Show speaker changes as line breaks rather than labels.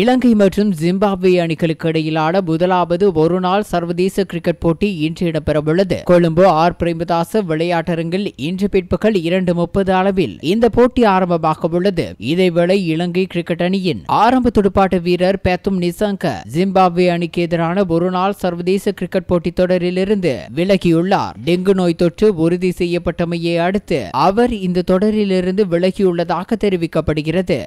இலங்கை மற்றும் ஜிம்பாப்வே அணிகளுக்கு இடையிலான முதலாவது ஒருநாள் சர்வதேச கிரிக்கெட் போட்டி இன்று இடம்பெறவுள்ளது கொழும்பு ஆர் பிரேமதாச விளையாட்டரங்கில் இன்று பிற்பகல் இரண்டு முப்பது அளவில் இந்த போட்டி ஆரம்பமாக உள்ளது இதேவேளை இலங்கை கிரிக்கெட் அணியின் ஆரம்ப துடுப்பாட்ட வீரர் பேத்தும் நிசாங்க ஜிம்பாப்வே அணிக்கு எதிரான ஒருநாள் சர்வதேச கிரிக்கெட் போட்டி தொடரிலிருந்து விலகியுள்ளார் டெங்கு நோய் தொற்று உறுதி செய்யப்பட்டமையை அடுத்து அவர் இந்த தொடரிலிருந்து விலகியுள்ளதாக தெரிவிக்கப்படுகிறது